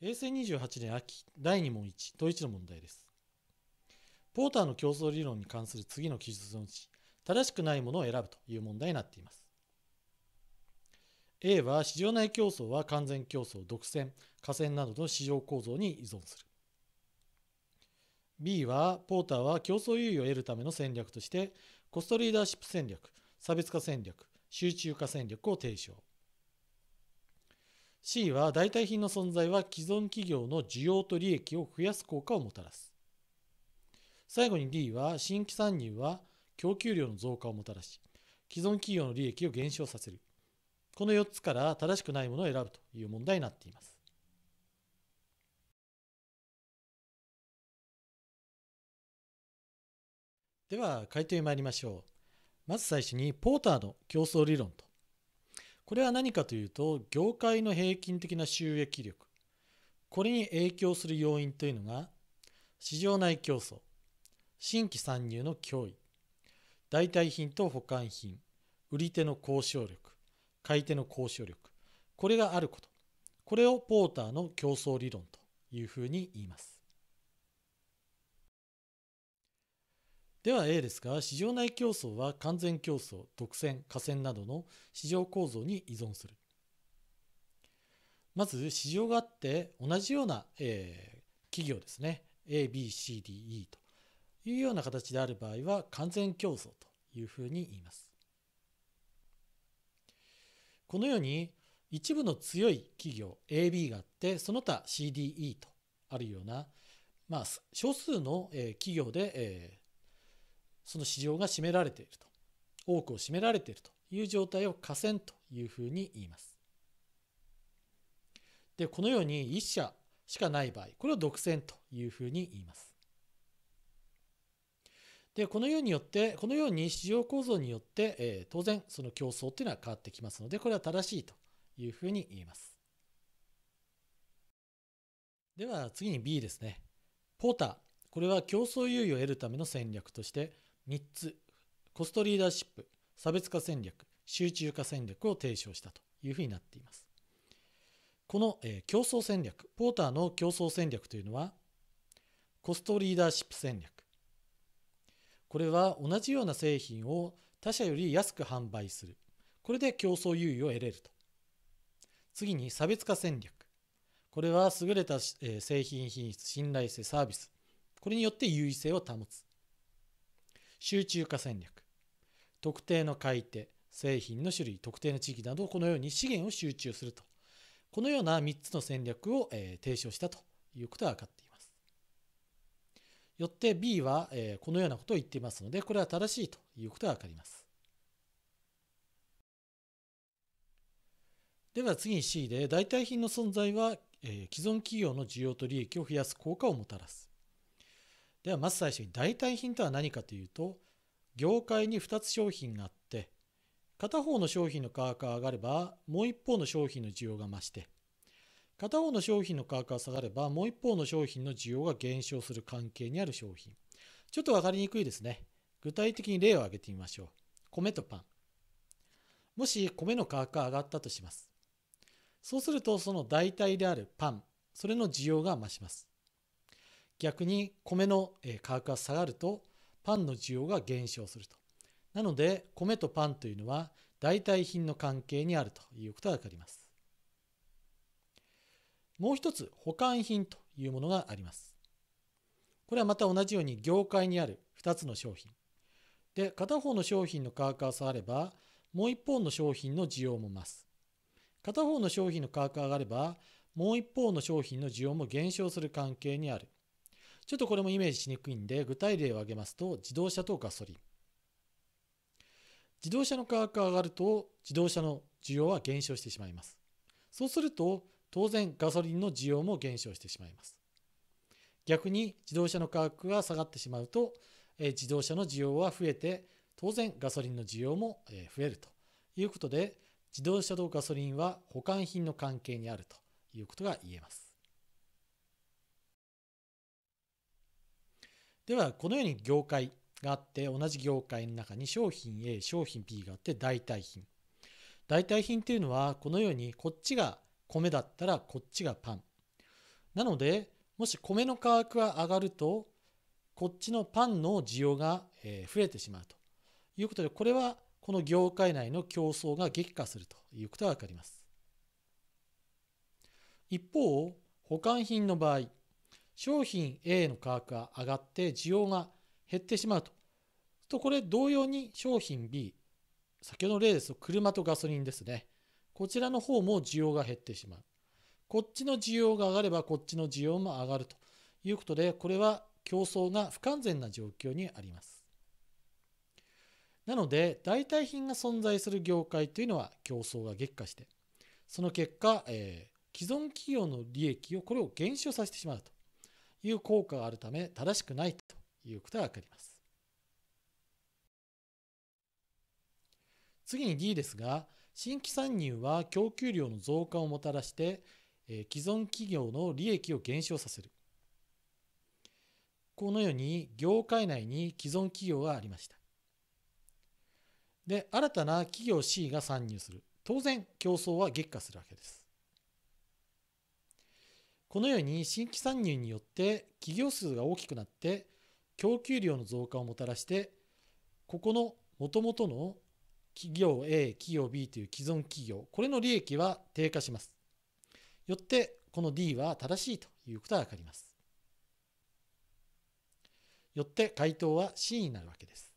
平成28年秋第2問1問一の問題です。ポーターの競争理論に関する次の記述のうち正しくないものを選ぶという問題になっています。A は市場内競争は完全競争、独占、寡占などの市場構造に依存する。B はポーターは競争優位を得るための戦略としてコストリーダーシップ戦略、差別化戦略、集中化戦略を提唱。C は代替品の存在は既存企業の需要と利益を増やす効果をもたらす。最後に D は新規参入は供給量の増加をもたらし、既存企業の利益を減少させる。この4つから正しくないものを選ぶという問題になっています。では、回答に参りましょう。まず最初に、ポーターの競争理論とこれは何かというと、業界の平均的な収益力。これに影響する要因というのが、市場内競争、新規参入の脅威、代替品と保管品、売り手の交渉力、買い手の交渉力、これがあること。これをポーターの競争理論というふうに言います。では A ですが、市場内競争は完全競争、独占、寡占などの市場構造に依存する。まず市場があって同じような、えー、企業ですね ABCDE というような形である場合は完全競争というふうに言いますこのように一部の強い企業 AB があってその他 CDE とあるような、まあ、少数の企業で、えその市場が占められていると多くを占められているという状態を寡占というふうに言います。でこのように1社しかない場合これを独占というふうに言います。でこのようによってこのように市場構造によって、えー、当然その競争というのは変わってきますのでこれは正しいというふうに言います。では次に B ですね。ポーターこれは競争優位を得るための戦略として3つコストリーダーシップ差別化戦略集中化戦略を提唱したというふうになっていますこの、えー、競争戦略ポーターの競争戦略というのはコストリーダーシップ戦略これは同じような製品を他社より安く販売するこれで競争優位を得れると次に差別化戦略これは優れた製品品質信頼性サービスこれによって優位性を保つ集中化戦略特定の買い手製品の種類特定の地域などこのように資源を集中するとこのような3つの戦略を、えー、提唱したということが分かっていますよって B は、えー、このようなことを言っていますのでこれは正しいということが分かりますでは次に C で代替品の存在は、えー、既存企業の需要と利益を増やす効果をもたらすではまず最初に代替品とは何かというと業界に2つ商品があって片方の商品の価格が上がればもう一方の商品の需要が増して片方の商品の価格が下がればもう一方の商品の需要が減少する関係にある商品ちょっと分かりにくいですね具体的に例を挙げてみましょう米とパンもし米の価格が上がったとしますそうするとその代替であるパンそれの需要が増します逆に米の価格が下がるとパンの需要が減少すると。なので米とパンというのは代替品の関係にあるということが分かります。もう一つ保管品というものがあります。これはまた同じように業界にある2つの商品。で、片方の商品の価格が下がれば、もう一方の商品の需要も増す。片方の商品の価格が上がれば、もう一方の商品の需要も減少する関係にある。ちょっとこれもイメージしにくいんで、具体例を挙げますと、自動車とガソリン。自動車の価格が上がると、自動車の需要は減少してしまいます。そうすると、当然ガソリンの需要も減少してしまいます。逆に自動車の価格が下がってしまうと、自動車の需要は増えて、当然ガソリンの需要も増えるということで、自動車とガソリンは保管品の関係にあるということが言えます。ではこのように業界があって同じ業界の中に商品 A 商品 B があって代替品代替品というのはこのようにこっちが米だったらこっちがパンなのでもし米の価格が上がるとこっちのパンの需要が増えてしまうということでこれはこの業界内の競争が激化するということが分かります一方保管品の場合商品 A の価格が上がって需要が減ってしまうと。と、これ同様に商品 B、先ほどの例ですと車とガソリンですね。こちらの方も需要が減ってしまう。こっちの需要が上がればこっちの需要も上がるということで、これは競争が不完全な状況にあります。なので、代替品が存在する業界というのは競争が激化して、その結果、えー、既存企業の利益をこれを減少させてしまうと。いう効果があるため正しくないということがわかります。次に D ですが、新規参入は供給量の増加をもたらして、え既存企業の利益を減少させる。このように業界内に既存企業がありました。で、新たな企業 C が参入する。当然、競争は激化するわけです。このように新規参入によって企業数が大きくなって供給量の増加をもたらしてここのもともとの企業 A 企業 B という既存企業これの利益は低下しますよってこの D は正しいということが分かりますよって回答は C になるわけです